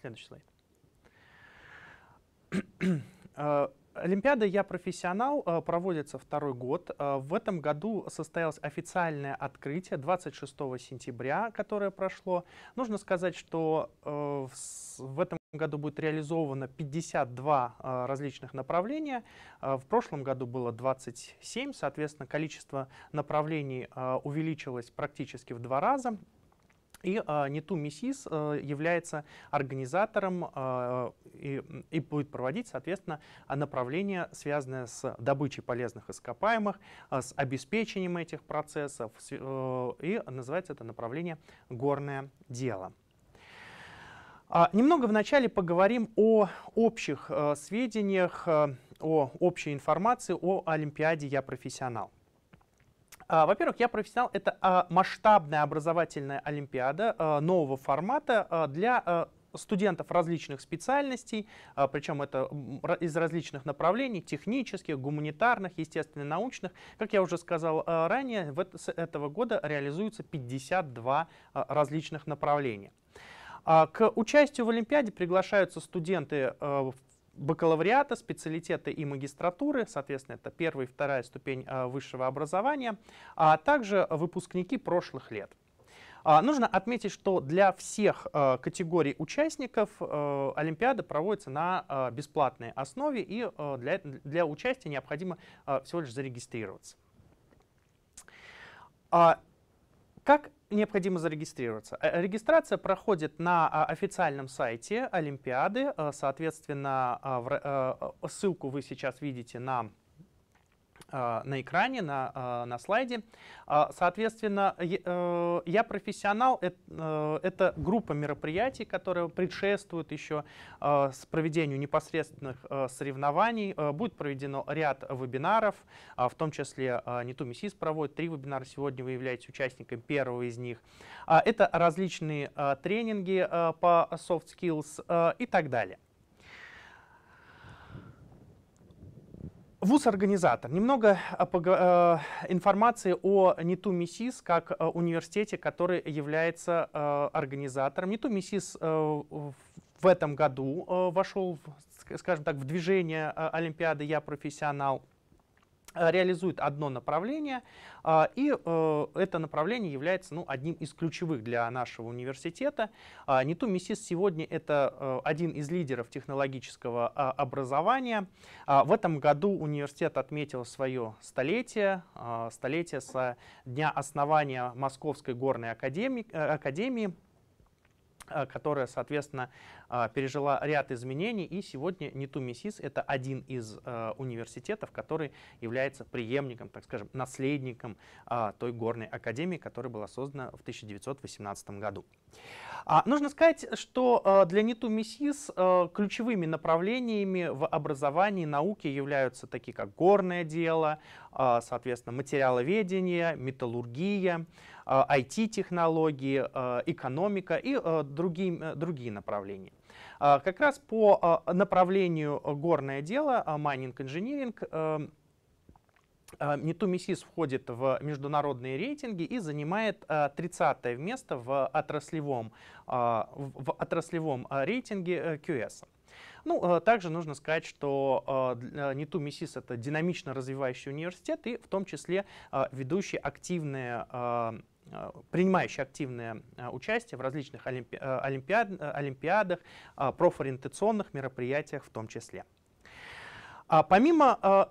Следующий слайд. Э, Олимпиада «Я профессионал» э, проводится второй год. Э, в этом году состоялось официальное открытие 26 сентября, которое прошло. Нужно сказать, что в этом году будет реализовано 52 различных направления. В прошлом году было 27, соответственно, количество направлений увеличилось практически в два раза. И а, Нету Миссис а, э, является организатором а, и, и будет проводить, соответственно, направление, связанное с добычей полезных ископаемых, а, с обеспечением этих процессов, с, и называется это направление «Горное дело». А, немного вначале поговорим о общих а, сведениях, а, о общей информации о Олимпиаде «Я профессионал». А, во-первых, я профессионал. Это а, масштабная образовательная олимпиада а, нового формата для студентов различных специальностей, причем это из различных направлений, технических, гуманитарных, естественно, научных. Как я уже сказал ранее, с этого года реализуются 52 различных направления. К участию в Олимпиаде приглашаются студенты бакалавриата, специалитета и магистратуры, соответственно, это первая и вторая ступень а, высшего образования, а также выпускники прошлых лет. А, нужно отметить, что для всех а, категорий участников Олимпиада проводится на бесплатной основе, и для, для участия необходимо всего лишь зарегистрироваться. Как необходимо зарегистрироваться? Э, регистрация проходит на а, официальном сайте Олимпиады. Э, соответственно, а, э, ссылку вы сейчас видите на а, на экране, на, а, на слайде. А, соответственно, э, «Я профессионал» — э, это группа мероприятий, которые предшествуют еще с проведению непосредственных соревнований. Будет проведено ряд вебинаров, в том числе Нету Мессис проводит три вебинара. Сегодня вы являетесь участником первого из них. Это различные тренинги по soft skills и так далее. ВУЗ-организатор. Немного э, э, информации о НИТУ МИСИС как э, университете, который является организатором. НИТУ МИСИС в этом году вошел, скажем так, в движение Олимпиады «Я профессионал». Э, реализует одно направление, а, и э, это направление является ну, одним из ключевых для нашего университета. А, НИТУ МИСИС сегодня это э, один из лидеров технологического а, образования. В этом году университет отметил свое столетие, столетие со дня основания Московской горной академии, академии а, которая, соответственно, а, пережила ряд изменений, и сегодня НИТУ МИСИС — это один из а, университетов, который является преемником, так скажем, наследником той горной академии, которая была создана в 1918 году. Нужно сказать, что для НИТУ МИСИС ключевыми направлениями в образовании науки являются такие, как горное дело, соответственно, материаловедение, металлургия, IT-технологии, а, а, экономика и а, другие, э, другие направления. Как раз по направлению горное дело, майнинг, инжиниринг, э, Нетумисис входит в международные рейтинги и занимает 30 место в отраслевом, в отраслевом рейтинге э, QS. Ну, также нужно сказать, что Нету МИСИС — это динамично развивающий университет и в том числе ведущий активные Э, принимающие активное э, участие в различных олимпи э, олимпиад, олимпиадах, профориентационных мероприятиях в том числе. А Помимо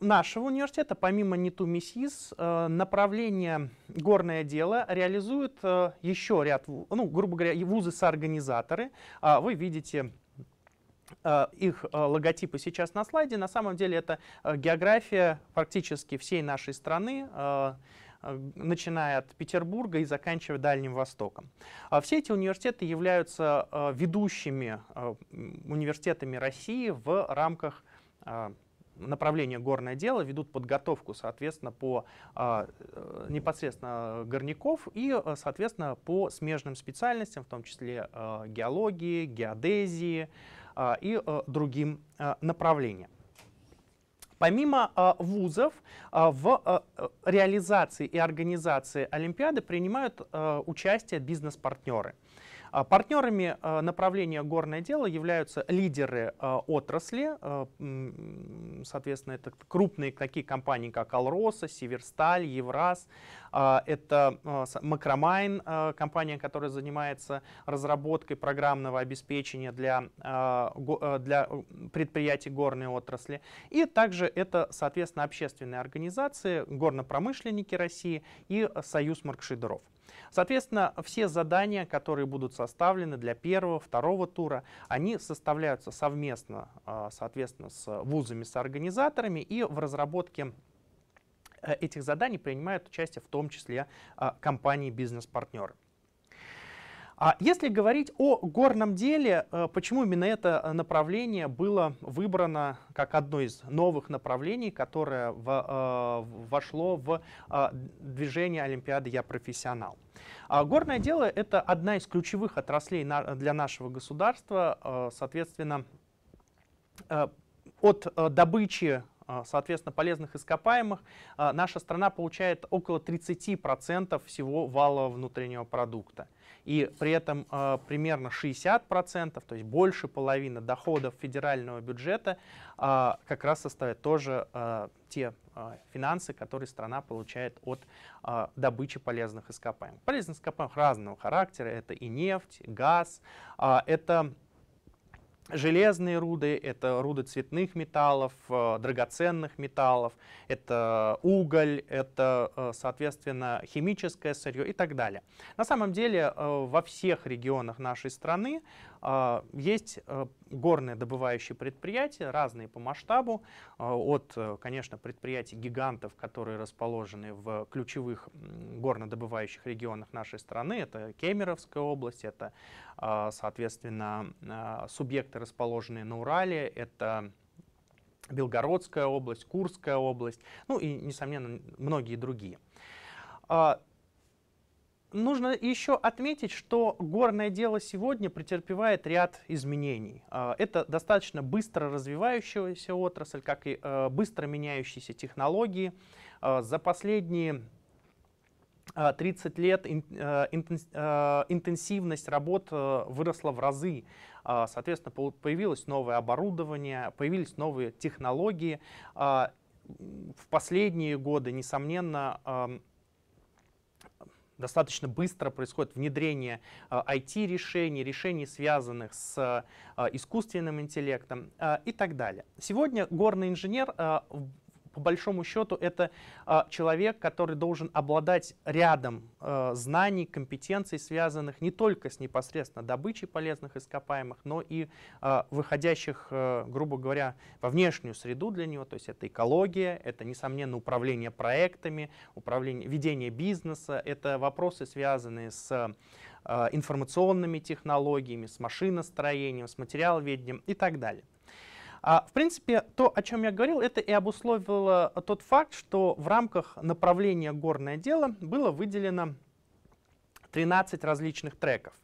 нашего университета, помимо НИТУ МИСИС, направление «Горное дело» реализует еще ряд, ну, грубо говоря, вузы-соорганизаторы. А вы видите их логотипы сейчас на слайде. На самом деле это география практически всей нашей страны, Э, начиная от Петербурга и заканчивая Дальним Востоком. А все эти университеты являются э, ведущими э, университетами России в рамках направления горное дело, ведут подготовку, соответственно, по непосредственно горняков и, соответственно, по смежным специальностям, в том числе геологии, геодезии и другим направлениям. Помимо а, вузов, а, в а, э, реализации и организации Олимпиады принимают а, участие бизнес-партнеры. А партнерами а, направления «Горное дело» являются лидеры а, отрасли, соответственно, это крупные такие компании, как «Алроса», «Северсталь», «Евраз», это «Макромайн», компания, которая занимается разработкой программного обеспечения для, для предприятий горной отрасли, и также это, соответственно, общественные организации, горнопромышленники России и Союз маркшидеров. Соответственно, все задания, которые будут составлены для первого, второго тура, они составляются совместно, а, соответственно, с вузами, с организаторами и в разработке э, этих заданий принимают участие в том числе а, компании-бизнес-партнеры. А если говорить о горном деле, э, почему именно это направление было выбрано как одно из новых направлений, которое в, э, вошло в э, движение Олимпиады «Я профессионал»? А горное дело — это одна из ключевых отраслей для нашего государства, соответственно, от добычи а, соответственно, полезных ископаемых, а, наша страна получает около 30% всего валового внутреннего продукта. И при этом а, примерно 60%, то есть больше половины доходов федерального бюджета как раз составят тоже те финансы, которые страна получает от добычи полезных ископаемых. Полезных ископаемых разного характера. Это и нефть, и газ, это Железные руды — это руды цветных металлов, э, драгоценных металлов, это уголь, это, э, соответственно, химическое сырье и так далее. На самом деле э, во всех регионах нашей страны а, есть э, горные добывающие предприятия, разные по масштабу, э, от, э, конечно, предприятий-гигантов, которые расположены в ключевых горнодобывающих регионах нашей страны, это Кемеровская область, это, а, соответственно, а, субъекты, расположенные на Урале, это Белгородская область, Курская область, ну и, несомненно, многие другие нужно еще отметить, что горное дело сегодня претерпевает ряд изменений. А, это достаточно быстро развивающаяся отрасль, как и э, быстро меняющиеся технологии. А, за последние 30 а, лет э, э, интенсивность работ выросла в разы. Соответственно, появилось новое оборудование, появились новые технологии. В последние годы, несомненно, достаточно быстро происходит внедрение IT-решений, э, решений, связанных с э, искусственным интеллектом э, и так далее. Сегодня горный инженер по большому счету это э, человек, который должен обладать рядом э, знаний, компетенций, связанных не только с непосредственно добычей полезных ископаемых, но и э, выходящих, э, грубо говоря, во внешнюю среду для него, то есть это экология, это, несомненно, управление проектами, управление, ведение бизнеса, это вопросы, связанные с информационными технологиями, с машиностроением, с материаловедением и так далее. А, в принципе, то, о чем я говорил, это и обусловило тот факт, что в рамках направления «Горное дело» было выделено 13 различных треков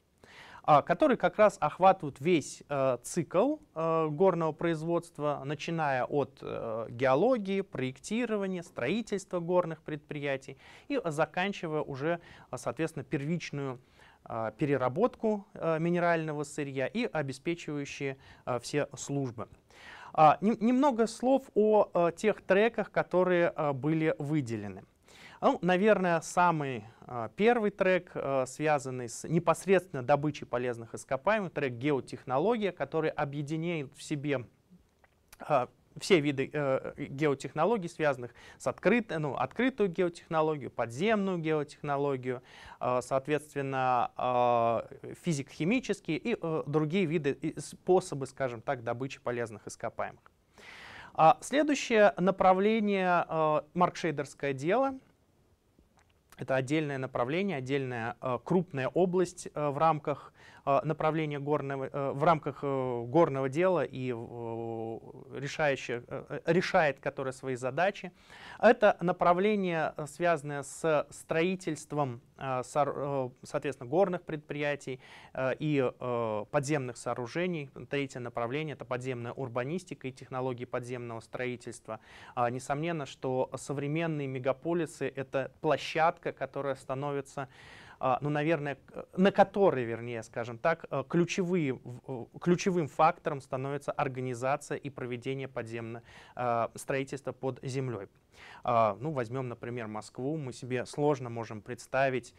а, которые как раз охватывают весь э, цикл э, горного производства, начиная от э, геологии, проектирования, строительства горных предприятий и заканчивая уже, соответственно, первичную а, переработку а, минерального сырья и обеспечивающие а, все службы. Немного слов о тех треках, которые были выделены. Ну, наверное, самый первый трек, связанный с непосредственно добычей полезных ископаемых, трек «Геотехнология», который объединяет в себе все виды э, э, геотехнологий, связанных с открыт ну, открытую геотехнологию, подземную геотехнологию, э, соответственно, э, физико-химические и э, другие виды, и способы, скажем так, добычи полезных ископаемых. А следующее направление э, маркшейдерское дело — это отдельное направление, отдельная э, крупная область э, в рамках а, направление горного, э, в рамках э, горного дела и э, решающее, решает которое свои задачи. Это направление, связанное с строительством, соответственно, горных предприятий и подземных сооружений. Третье направление — это подземная урбанистика и технологии подземного строительства. А, несомненно, что современные мегаполисы — это площадка, которая становится а, ну, наверное, на которой, вернее, скажем так, э, ключевые, ключевым фактором становится организация и проведение подземного а, строительства под землей. А, ну, возьмем, например, Москву. Мы себе сложно можем представить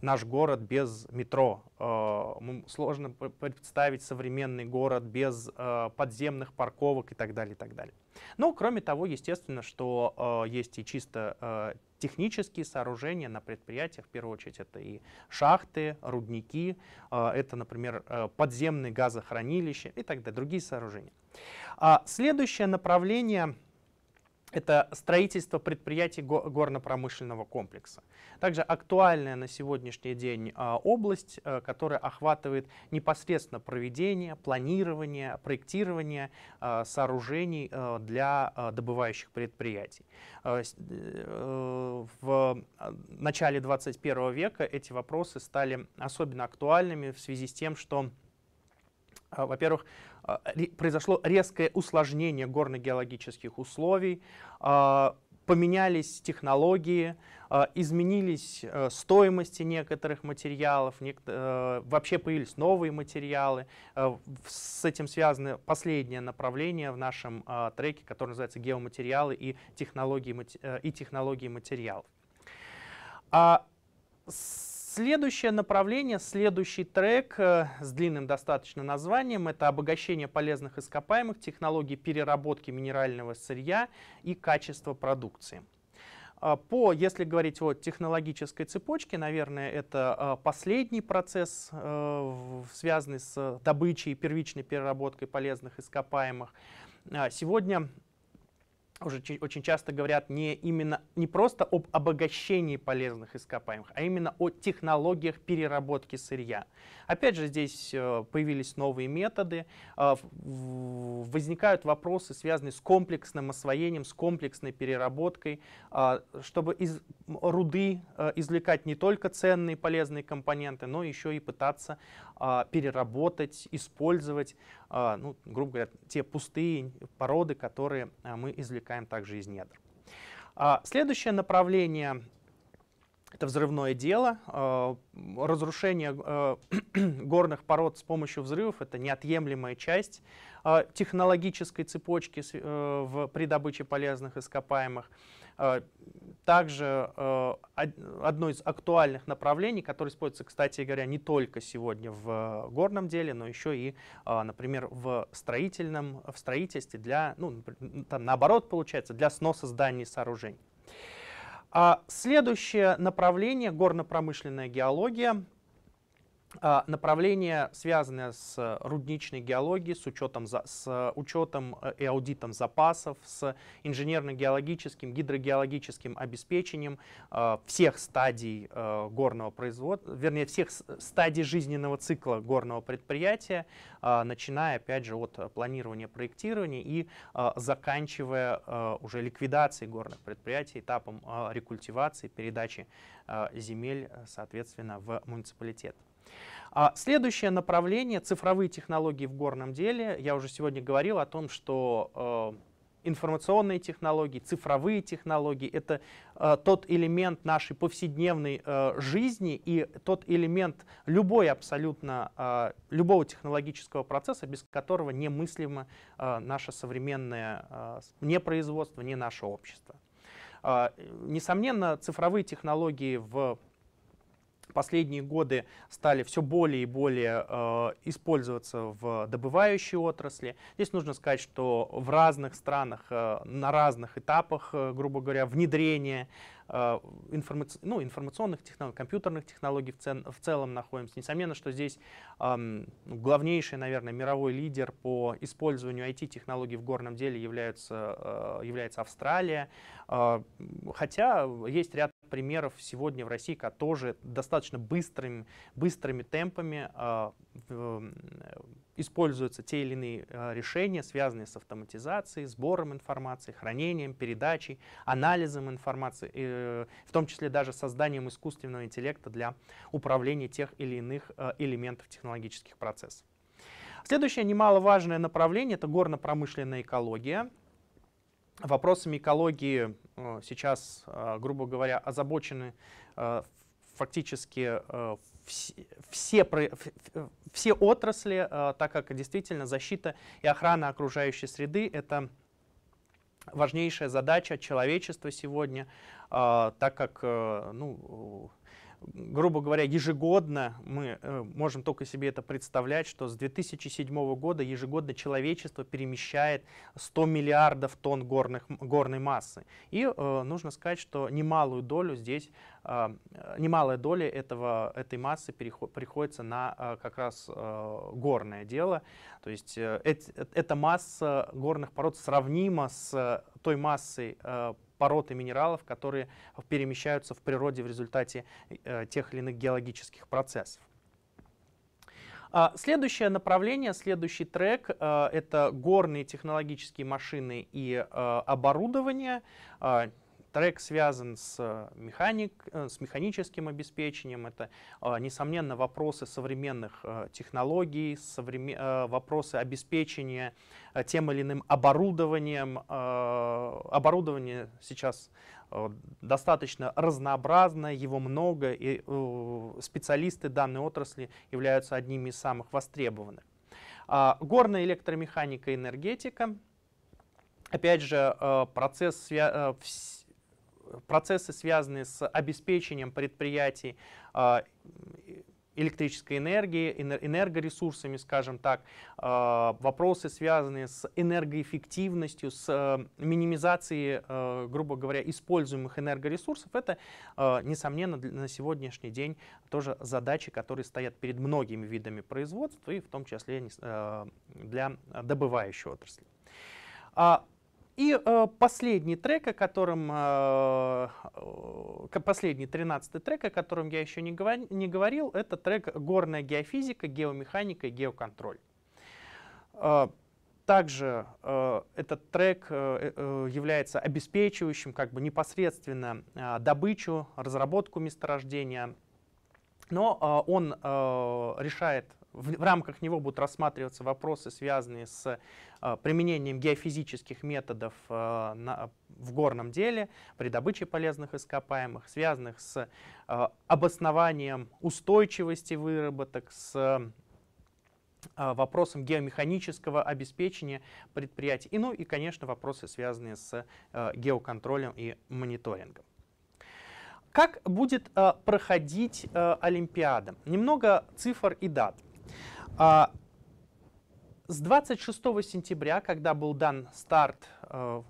наш город без метро. Э, сложно представить современный город без э, подземных парковок и так далее, и так далее. Ну, кроме того, естественно, что э, есть и чисто технические сооружения на предприятиях, в первую очередь это и шахты, рудники, это, например, подземные газохранилища и так далее, другие сооружения. А следующее направление — это строительство предприятий горно-промышленного комплекса. Также актуальная на сегодняшний день а, область, э, которая охватывает непосредственно проведение, планирование, проектирование а, сооружений э, для э, добывающих предприятий. В начале 21 века эти вопросы стали особенно актуальными в связи с тем, что во-первых, Э, произошло резкое усложнение горно-геологических условий, э, поменялись технологии, э, изменились стоимости некоторых материалов, вообще появились новые материалы. С этим связано последнее направление в нашем треке, которое называется геоматериалы и технологии, и технологии материалов. А Следующее направление, следующий трек э, с длинным достаточно названием – это обогащение полезных ископаемых, технологии переработки минерального сырья и качество продукции. Э, по, если говорить о технологической цепочке, наверное, это э, последний процесс, связанный с добычей и первичной переработкой полезных ископаемых. Сегодня уже очень часто говорят не именно не просто об обогащении полезных ископаемых, а именно о технологиях переработки сырья. Опять же, здесь э, появились новые методы, э, возникают вопросы, связанные с комплексным освоением, с комплексной переработкой, э, чтобы из руды извлекать не только ценные полезные компоненты, но еще и пытаться а, переработать, использовать, а, ну, грубо говоря, те пустые породы, которые а, мы извлекаем также из недр. Следующее направление это взрывное дело. Разрушение горных пород с помощью взрывов — это неотъемлемая часть технологической цепочки э, при добыче полезных ископаемых. А, также э, одно из актуальных направлений, которое используется, кстати говоря, не только сегодня в горном деле, но еще и, а, например, в строительном, в строительстве для, ну, там наоборот получается, для сноса зданий и сооружений. А следующее направление — горно-промышленная геология. А, направление, связанное с э, рудничной геологией, с учетом, за, с э, учетом э, и аудитом запасов, с инженерно-геологическим, гидрогеологическим обеспечением э, всех стадий э, горного производства, вернее, всех стадий жизненного цикла горного предприятия, э, начиная, опять же, от планирования, проектирования и заканчивая уже ликвидацией горных предприятий, этапом рекультивации, передачи земель, соответственно, в муниципалитет. А следующее направление — цифровые технологии в горном деле. Я уже сегодня говорил о том, что э, информационные технологии, цифровые технологии — это э, тот элемент нашей повседневной э, жизни и тот элемент любой абсолютно, э, любого технологического процесса, без которого немыслимо э, наше современное э, не производство, не наше общество. А, несомненно, цифровые технологии в последние годы стали все более и более э, использоваться в добывающей отрасли. Здесь нужно сказать, что в разных странах, э, на разных этапах, э, грубо говоря, внедрения э, информаци ну, информационных технологий, компьютерных технологий в, цен в целом находимся. Несомненно, что здесь э, главнейший, наверное, мировой лидер по использованию IT-технологий в горном деле является, э, является Австралия. Э, хотя есть ряд примеров сегодня в России, которые достаточно быстрыми, быстрыми темпами э, э, используются те или иные э, решения, связанные с автоматизацией, сбором информации, хранением, передачей, анализом информации, в том числе даже созданием искусственного интеллекта для управления тех или иных элементов технологических процессов. Следующее немаловажное направление – это горно-промышленная экология – вопросами экологии э, сейчас, э, грубо говоря, озабочены э, фактически все, все отрасли, так как действительно защита и охрана окружающей среды — это важнейшая задача человечества сегодня, так как ну, грубо говоря, ежегодно, мы э, можем только себе это представлять, что с 2007 года ежегодно человечество перемещает 100 миллиардов тонн горных, горной массы. И э, нужно сказать, что немалую долю здесь, э, немалая доля этого, этой массы переход, приходится на э, как раз э, горное дело. То есть э, э, эта масса горных пород сравнима с э, той массой э, пород и минералов, которые перемещаются в природе в результате э, тех или иных геологических процессов. А, следующее направление, следующий трек э, — это горные технологические машины и э, оборудование. А, Трек связан с, э, механик, э, с механическим обеспечением. Это, э, несомненно, вопросы современных технологий, современ... вопросы обеспечения тем или иным оборудованием. Оборудование сейчас достаточно разнообразно, его много, и специалисты данной отрасли являются одними из самых востребованных. А, горная электромеханика и энергетика. Опять же, процесс свя процессы, связанные с обеспечением предприятий а, электрической энергии, энергоресурсами, скажем так, а, вопросы, связанные с энергоэффективностью, с а, минимизацией, грубо говоря, используемых энергоресурсов, это, несомненно, на сегодняшний день тоже задачи, которые стоят перед многими видами производства, и в том числе для добывающей отрасли. И э, последний трек, о котором, э, э последний тринадцатый трек, о котором я еще не, говор не говорил, это трек «Горная геофизика, геомеханика и геоконтроль». Э, также э, этот трек э, э является обеспечивающим как бы непосредственно э, добычу, разработку месторождения, но э, он э, решает в, в рамках него будут рассматриваться вопросы, связанные с э, применением геофизических методов э, на, в горном деле, при добыче полезных ископаемых, связанных с э, обоснованием устойчивости выработок, с э, вопросом геомеханического обеспечения предприятий, и, ну и, конечно, вопросы, связанные с э, геоконтролем и мониторингом. Как будет э, проходить Олимпиада? Немного цифр и дат. А, с 26 сентября, когда был дан старт э,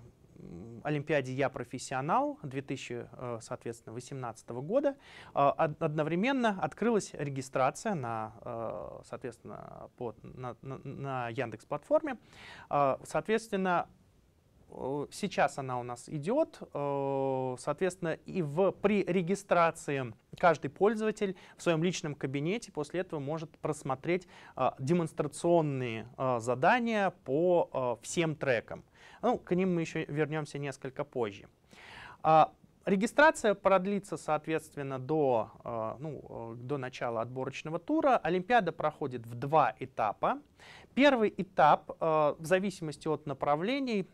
Олимпиаде «Я профессионал» 2018 э, года, э, одновременно открылась регистрация на, э, соответственно, по, на, на, на Яндекс-платформе. Э, соответственно, Э, сейчас она у нас идет, э, соответственно, и в, при регистрации каждый пользователь в своем личном кабинете после этого может просмотреть э, демонстрационные задания по всем трекам. Ну, к ним мы еще вернемся несколько позже. А, регистрация продлится, соответственно, до, ну, до начала отборочного тура. Олимпиада проходит в два этапа. Первый этап, в зависимости от направлений,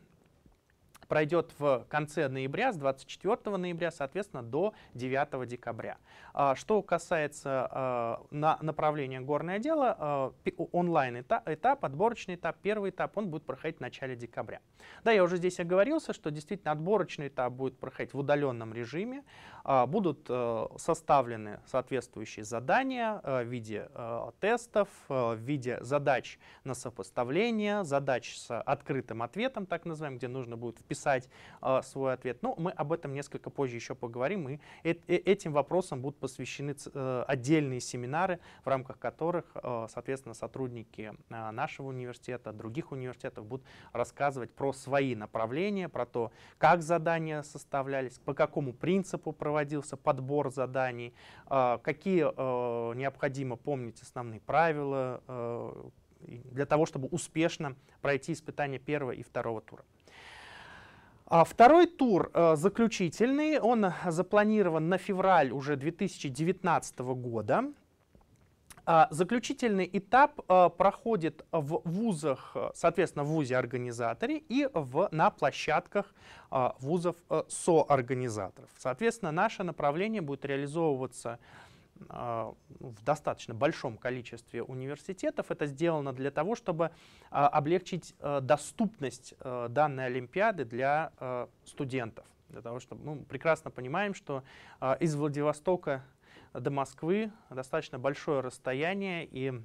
пройдет в конце ноября, с 24 ноября, соответственно, до 9 декабря. А, что касается а, направления горное дело, а, онлайн этап, этап, отборочный этап, первый этап, он будет проходить в начале декабря. Да, я уже здесь оговорился, что действительно отборочный этап будет проходить в удаленном режиме, будут э, составлены соответствующие задания э, в виде э, тестов, в виде задач на сопоставление, задач с открытым ответом, так называемым, где нужно будет вписать написать э, свой ответ. Но ну, мы об этом несколько позже еще поговорим, и э э этим вопросам будут посвящены э, отдельные семинары, в рамках которых, э, соответственно, сотрудники э, нашего университета, других университетов будут рассказывать про свои направления, про то, как задания составлялись, по какому принципу проводился подбор заданий, э, какие э, необходимо помнить основные правила, э, для того, чтобы успешно пройти испытания первого и второго тура. А второй тур э, заключительный, он запланирован на февраль уже 2019 года. А заключительный этап э, проходит в вузах, э, соответственно, в вузе-организаторе и в, на площадках вузов соорганизаторов. Соответственно, наше направление будет реализовываться а, в достаточно большом количестве университетов. Это сделано для того, чтобы а, облегчить э, доступность э, данной Олимпиады для э, студентов. Для того, чтобы ну, мы прекрасно понимаем, что а, из Владивостока до Москвы достаточно большое расстояние, и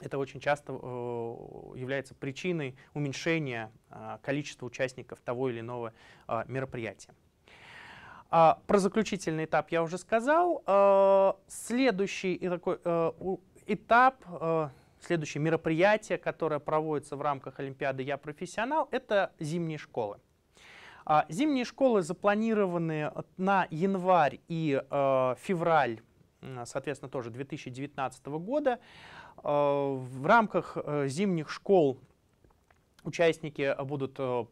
это очень часто является причиной уменьшения количества участников того или иного мероприятия. А, про заключительный этап я уже сказал. А, следующий такой, а, этап, а, следующее мероприятие, которое проводится в рамках Олимпиады «Я профессионал», это зимние школы. А, зимние школы запланированы на январь и а, февраль, соответственно, тоже 2019 года. А, в рамках э, зимних школ участники будут э,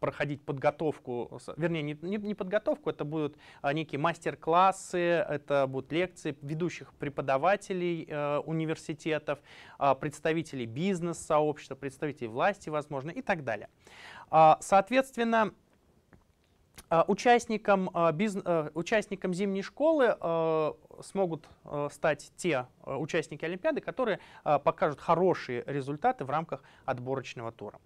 проходить подготовку, вернее, не, не, не подготовку, это будут а, некие мастер-классы, это будут лекции ведущих преподавателей э, университетов, э, представителей бизнес-сообщества, представителей власти, возможно, и так далее. Э, соответственно, участникам, бизнес, участникам зимней школы смогут э, стать те э, участники Олимпиады, которые э, покажут хорошие результаты в рамках отборочного тура.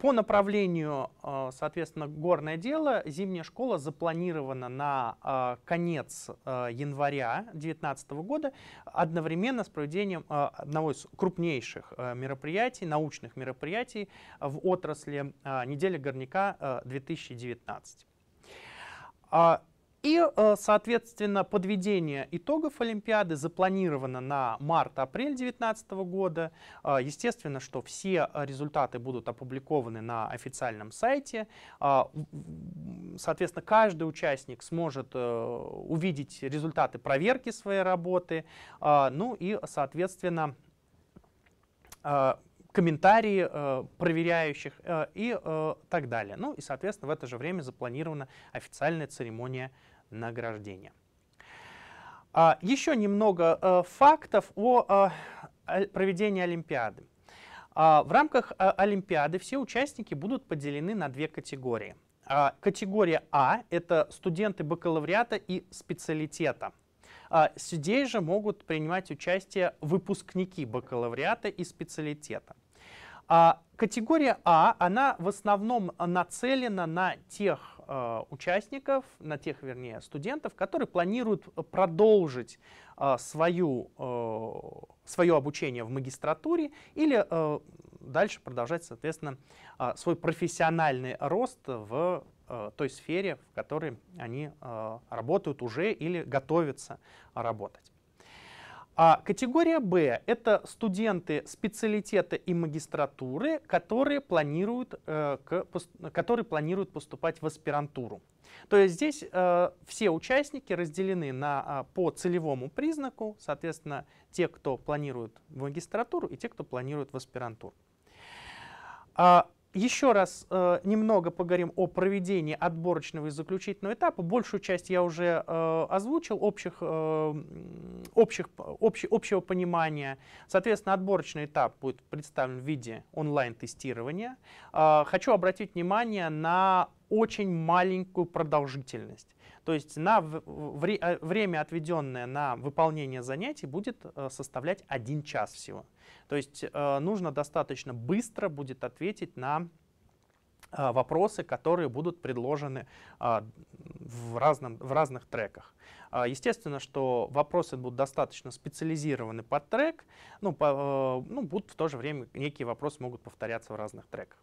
По направлению, соответственно, горное дело, зимняя школа запланирована на конец января 2019 года, одновременно с проведением одного из крупнейших мероприятий, научных мероприятий в отрасли «Неделя горняка-2019». И, э, соответственно, подведение итогов Олимпиады запланировано на март-апрель 2019 года. Э, естественно, что все результаты будут опубликованы на официальном сайте. Э, соответственно, каждый участник сможет увидеть результаты проверки своей работы. Ну и, соответственно, комментарии э, проверяющих э, и э, так далее. Ну и, соответственно, в это же время запланирована официальная церемония награждения. А, еще немного э, фактов э, о проведении Олимпиады. А, в рамках э, Олимпиады все участники будут поделены на две категории. А, категория А – это студенты бакалавриата и специалитета. Здесь же могут принимать участие выпускники бакалавриата и специалитета. Категория А, она в основном нацелена на тех э, участников, на тех, вернее, студентов, которые планируют продолжить э, свою, э, свое обучение в магистратуре или э, дальше продолжать, соответственно, э, свой профессиональный рост в э, той сфере, в которой они э, работают уже или готовятся работать. А категория Б – это студенты специалитета и магистратуры, которые планируют, э, которые планируют поступать в аспирантуру. То есть здесь э, все участники разделены на, а, по целевому признаку, соответственно, те, кто планирует в магистратуру и те, кто планирует в аспирантуру. А еще раз э, немного поговорим о проведении отборочного и заключительного этапа. Большую часть я уже э, озвучил, общих, э, общих, общ, общего понимания. Соответственно, отборочный этап будет представлен в виде онлайн-тестирования. Э, хочу обратить внимание на очень маленькую продолжительность. То есть на вре время, отведенное на выполнение занятий, будет э, составлять один час всего. То есть э, нужно достаточно быстро будет ответить на э, вопросы, которые будут предложены э, в, разном, в разных треках. Естественно, что вопросы будут достаточно специализированы под трек, ну, по, ну, будут в то же время некие вопросы могут повторяться в разных треках.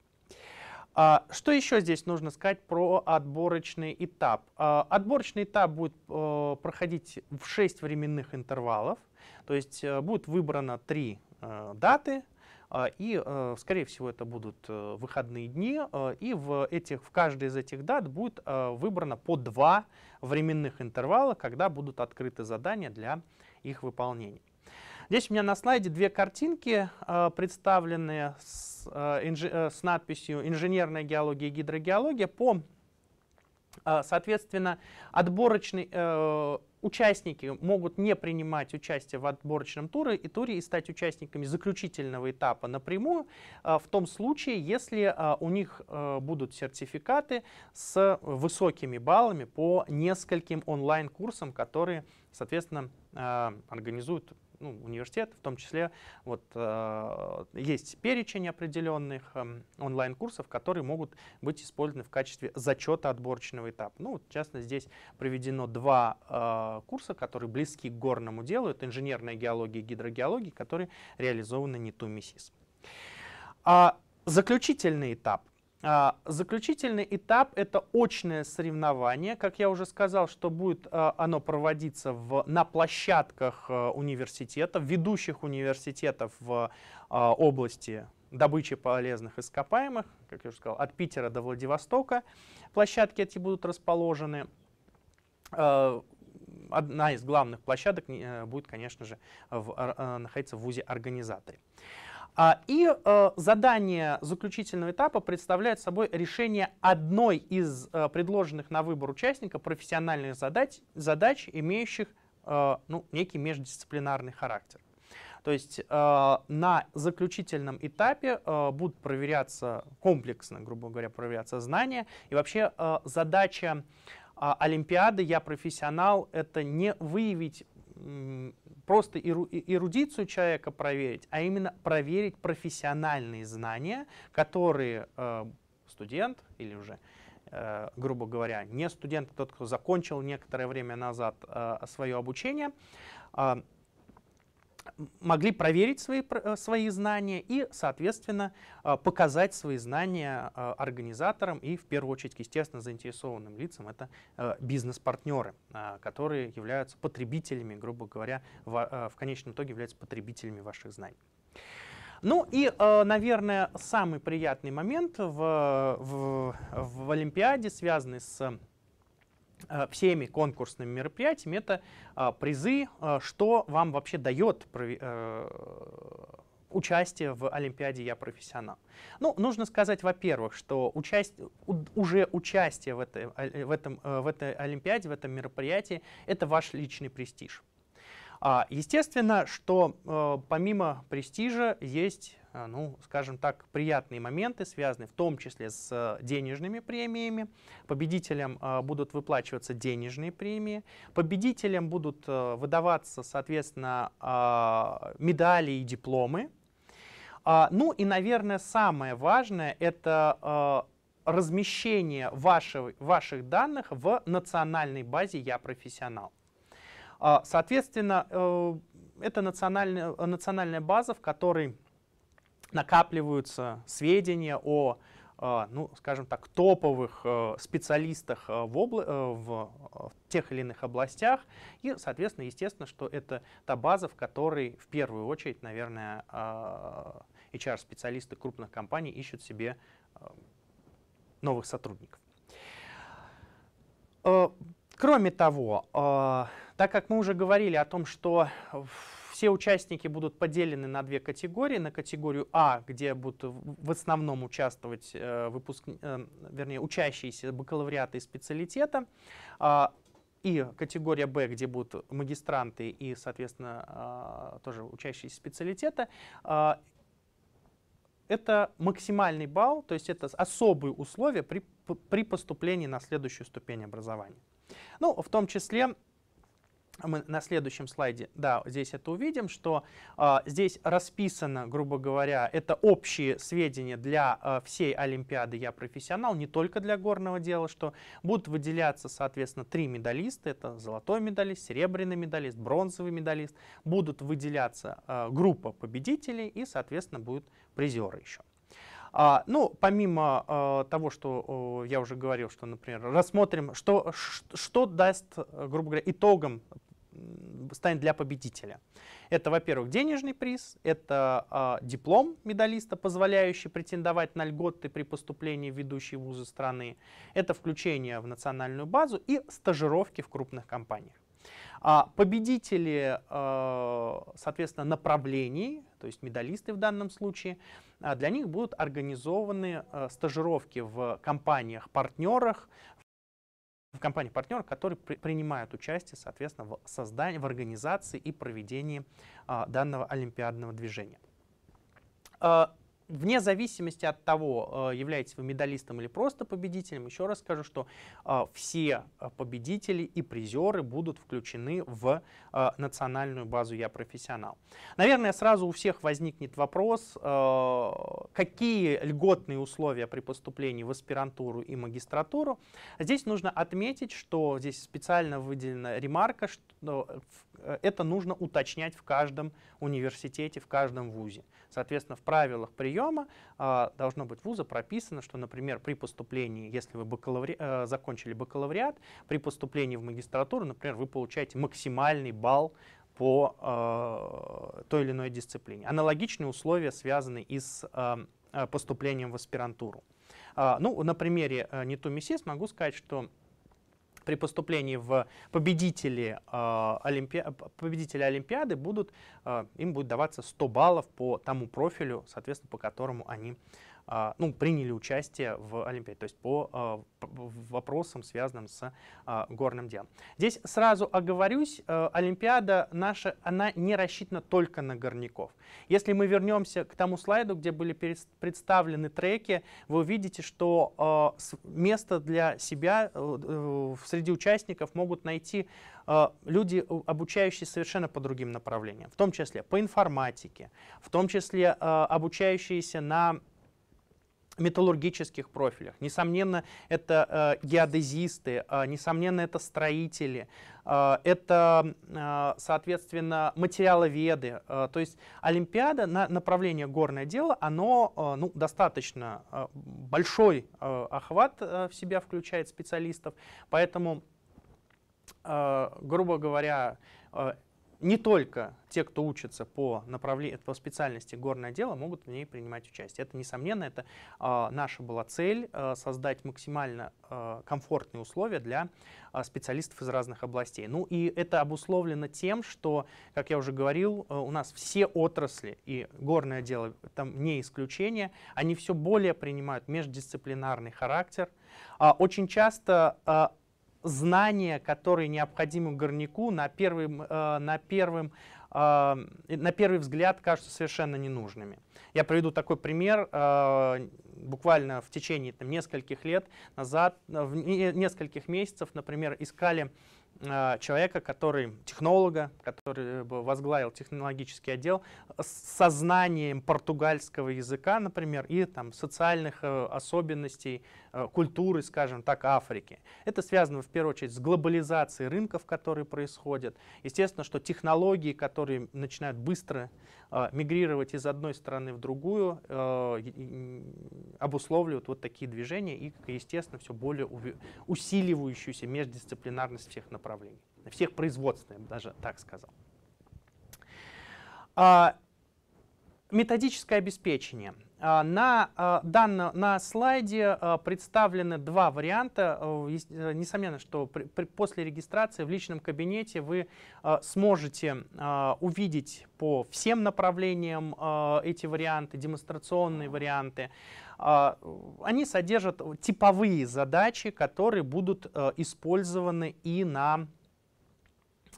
А, что еще здесь нужно сказать про отборочный этап? А, отборочный этап будет э, проходить в 6 временных интервалов, то есть э, будет выбрано 3 э, даты, а, и, скорее всего, это будут выходные дни, и в, этих, в каждой из этих дат будет выбрано по два временных интервала, когда будут открыты задания для их выполнения. Здесь у меня на слайде две картинки, э, представленные с, э, э, с надписью «Инженерная геология и гидрогеология» по, соответственно, отборочной участники могут не принимать участие в отборочном туре и туре и стать участниками заключительного этапа напрямую в том случае, если у них будут сертификаты с высокими баллами по нескольким онлайн-курсам, которые, соответственно, организуют ну, университет, в том числе вот, э, есть перечень определенных э, онлайн-курсов, которые могут быть использованы в качестве зачета отборочного этапа. Ну, вот, частно здесь приведено два э, курса, которые близки к горному делу. Это инженерная геология и гидрогеология, которые реализованы НИТУ-МИСИС. А заключительный этап а, заключительный этап – это очное соревнование. Как я уже сказал, что будет а, оно проводиться в, на площадках а, университетов, ведущих университетов в области добычи полезных ископаемых, как я уже сказал, от Питера до Владивостока. Площадки эти будут расположены. Одна из главных площадок э, будет, конечно же, в, находиться в ВУЗе-организаторе. организаторе а, и э, задание заключительного этапа представляет собой решение одной из э, предложенных на выбор участника профессиональных задач, задач имеющих э, ну, некий междисциплинарный характер. То есть э, на заключительном этапе э, будут проверяться комплексно, грубо говоря, проверяться знания. И вообще э, задача а, Олимпиады «Я профессионал» — это не выявить просто эрудицию человека проверить, а именно проверить профессиональные знания, которые э, студент или уже, э, грубо говоря, не студент, а тот, кто закончил некоторое время назад э, свое обучение, а, могли проверить свои, э, свои знания и, соответственно, э, показать свои знания э, организаторам и, в первую очередь, естественно, заинтересованным лицам. Это бизнес-партнеры, которые являются потребителями, грубо говоря, в, в конечном итоге являются потребителями ваших знаний. Ну и, наверное, самый приятный момент в, в, в Олимпиаде, связанный с Э, всеми конкурсными мероприятиями, это а, призы, а, что вам вообще дает э, участие в Олимпиаде «Я профессионал». Ну, нужно сказать, во-первых, что участь, уже участие в этой, э, в, этом, в этой Олимпиаде, в этом мероприятии – это ваш личный престиж. А, естественно, что помимо престижа есть Э, ну, скажем так, приятные моменты, связанные в том числе с э, денежными премиями. Победителям э, будут выплачиваться денежные премии, победителям будут выдаваться, соответственно, медали и дипломы. А, ну и, наверное, самое важное – это размещение ваших ваших данных в национальной базе «Я профессионал». А, соответственно, это национальная, национальная база, в которой накапливаются сведения о, э, ну, скажем так, топовых э, специалистах э, в, обла- в тех или иных областях. И, соответственно, естественно, что это та база, в которой в первую очередь, наверное, HR-специалисты крупных компаний ищут себе новых сотрудников. Кроме того, так как мы уже говорили о том, что в все участники будут поделены на две категории. На категорию А, где будут в основном участвовать э, выпуск, э, вернее, учащиеся бакалавриата и специалитета. Э, и категория Б, где будут магистранты и, соответственно, а, тоже учащиеся специалитета а, это максимальный балл, то есть это особые условия при, при поступлении на следующую ступень образования. Ну, в том числе мы на следующем слайде, да, здесь это увидим, что э, здесь расписано, грубо говоря, это общие сведения для э, всей Олимпиады «Я профессионал», не только для горного дела, что будут выделяться, соответственно, три медалиста, это золотой медалист, серебряный медалист, бронзовый медалист, будут выделяться э, группа победителей и, соответственно, будут призеры еще. А, ну, помимо а, того, что а, я уже говорил, что, например, рассмотрим, что, что даст, э, грубо говоря, итогом станет для победителя. Это, во-первых, денежный приз, это э, диплом медалиста, позволяющий претендовать на льготы при поступлении в ведущие вузы страны, это включение в национальную базу и стажировки в крупных компаниях. А победители, а, соответственно, направлений то есть медалисты в данном случае, а для них будут организованы э, стажировки в компаниях-партнерах, в компаниях-партнерах, которые при, принимают участие, соответственно, в создании, в организации и проведении а, данного олимпиадного движения. А, вне зависимости от того, э, являетесь вы медалистом или просто победителем, еще раз скажу, что э, все э, победители и призеры будут включены в национальную базу «Я профессионал». Наверное, сразу у всех возникнет вопрос, какие льготные условия при поступлении в аспирантуру и магистратуру. Здесь нужно отметить, что здесь специально выделена ремарка, что это нужно уточнять в каждом университете, в каждом вузе. Соответственно, в правилах при приема а, должно быть в вуза прописано, что, например, при поступлении, если вы бакалаври... Э, закончили бакалавриат, при поступлении в магистратуру, например, вы получаете максимальный балл по э, той или иной дисциплине. Аналогичные условия связаны и с э, э поступлением в аспирантуру. Э, ну, на примере э, ниту могу сказать, что при поступлении в победители, э, Олимпи... победители Олимпиады будут, э, им будет даваться 100 баллов по тому профилю, соответственно, по которому они а, ну, приняли участие в Олимпиаде, то есть по а, вопросам, связанным с а, горным делом. Здесь сразу оговорюсь, э, Олимпиада наша, она не рассчитана только на горняков. Если мы вернемся к тому слайду, где были представлены треки, вы увидите, что место для себя э, э, среди участников могут найти люди, обучающие совершенно по другим направлениям, в том числе по информатике, в том числе обучающиеся на металлургических профилях. Несомненно, это э, геодезисты, э, несомненно, это строители, э, это, э, соответственно, материаловеды. Э, то есть Олимпиада, на направление горное дело, оно э, ну, достаточно э, большой э, охват э, в себя включает специалистов, поэтому, э, грубо говоря, э, не только те, кто учится по, направлению, по специальности горное дело, могут в ней принимать участие. Это, несомненно, это э, наша была цель э, создать максимально э, комфортные условия для э, специалистов из разных областей. Ну и это обусловлено тем, что, как я уже говорил, э, у нас все отрасли, и горное дело там не исключение, они все более принимают междисциплинарный характер. Э, очень часто э, знания, которые необходимы горняку, на, первым, э, на, первым, э, на первый взгляд кажутся совершенно ненужными. Я приведу такой пример. Э, буквально в течение там, нескольких лет назад, в нескольких месяцев, например, искали человека, который, технолога, который возглавил технологический отдел с сознанием португальского языка, например, и там социальных особенностей Э, культуры, скажем так, Африки. Это связано в первую очередь с глобализацией рынков, которые происходят. Естественно, что технологии, которые начинают быстро э, мигрировать из одной страны в другую, э, обусловливают вот такие движения и, естественно, все более усиливающуюся междисциплинарность всех направлений, всех производственных, я бы даже так сказал. А, методическое обеспечение. А, на, а, данном, на слайде а, представлены два варианта. Э, э, несомненно, что при, при, после регистрации в личном кабинете вы сможете увидеть по всем направлениям эти варианты, демонстрационные варианты. Они содержат типовые задачи, которые будут э, использованы и на,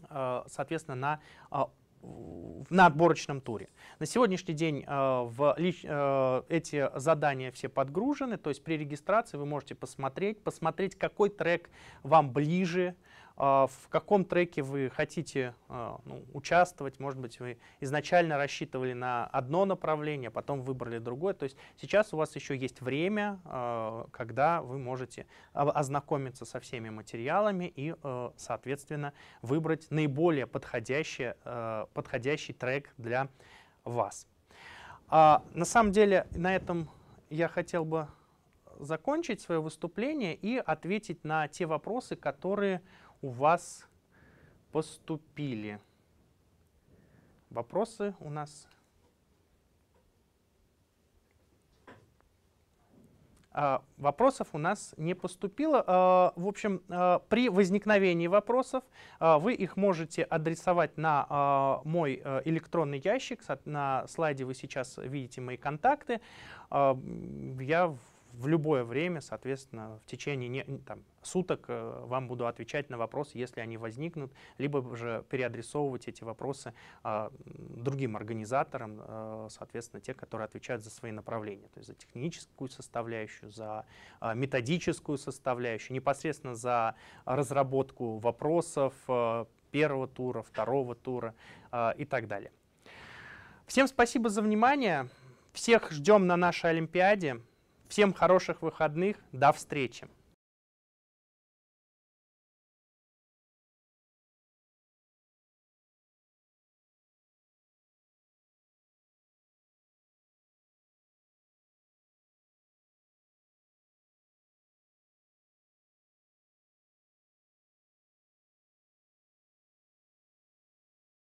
соответственно, на на отборочном туре. На сегодняшний день э, в, лич, э, эти задания все подгружены, то есть при регистрации вы можете посмотреть, посмотреть, какой трек вам ближе, э, а в каком треке вы хотите а, ну, участвовать, может быть, вы изначально рассчитывали на одно направление, а потом выбрали другое. То есть сейчас у вас еще есть время, когда вы можете ознакомиться со всеми материалами и, э, соответственно, выбрать наиболее подходящий, э, подходящий трек для вас. На самом деле на этом я хотел бы закончить свое выступление и ответить на те вопросы, которые у вас поступили? Вопросы у нас? А, вопросов у нас не поступило. А, в общем, а, при возникновении вопросов вы их можете адресовать на мой э, электронный ящик. На слайде вы сейчас видите мои контакты. Я в любое время, соответственно, в течение не, там, суток э, вам буду отвечать на вопросы, если они возникнут, либо же переадресовывать эти вопросы а, другим организаторам, а, соответственно, те, которые отвечают за свои направления, то есть за техническую составляющую, за а, методическую составляющую, непосредственно за разработку вопросов а, первого тура, второго тура а, и так далее. Всем спасибо за внимание. Всех ждем на нашей Олимпиаде. Всем хороших выходных, до встречи!